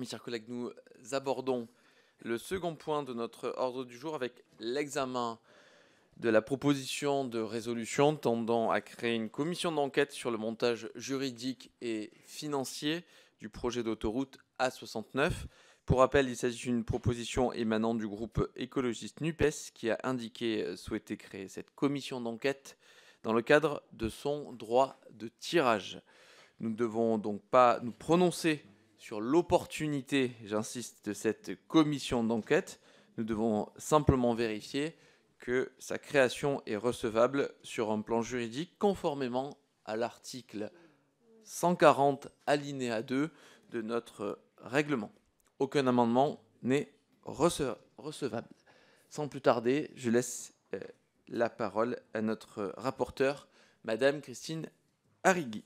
Mes chers collègues, nous abordons le second point de notre ordre du jour avec l'examen de la proposition de résolution tendant à créer une commission d'enquête sur le montage juridique et financier du projet d'autoroute A69. Pour rappel, il s'agit d'une proposition émanant du groupe écologiste NUPES qui a indiqué souhaiter créer cette commission d'enquête dans le cadre de son droit de tirage. Nous ne devons donc pas nous prononcer sur l'opportunité, j'insiste, de cette commission d'enquête. Nous devons simplement vérifier que sa création est recevable sur un plan juridique conformément à l'article 140 alinéa 2 de notre règlement. Aucun amendement n'est recevable. Sans plus tarder, je laisse euh, la parole à notre rapporteur, Madame Christine Arrigui.